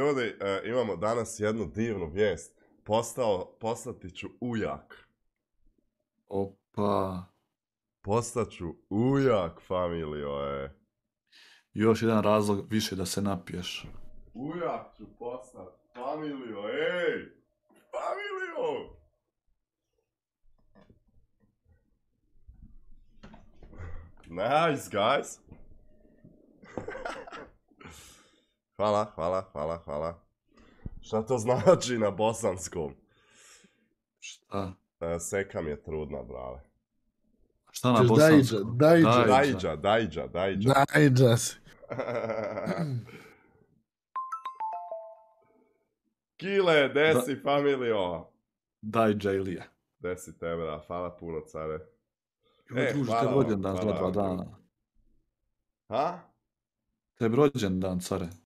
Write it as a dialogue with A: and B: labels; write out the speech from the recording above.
A: Ljudi, e, imamo danas jednu divnu vijest. Postao, postati ću ujak.
B: Opa. Postaću ujak, familio e. Još jedan razlog više da se napiješ.
C: Ujak ću postat, familio, ej! Familio!
A: Nice, guys! Hvala, hvala, hvala, hvala. Šta to znači na bosanskom? Šta? E, Sekam je trudna, brale.
B: Šta na bosanskom? Dajđa, dajđa. Dajđa, dajđa, dajđa. si.
A: Kile, desi familio.
B: Dajđa Ilija.
A: Desi te, bra, hvala puno, care. e, hvala vam. hvala dan Ha?
B: Te rođen dan, care.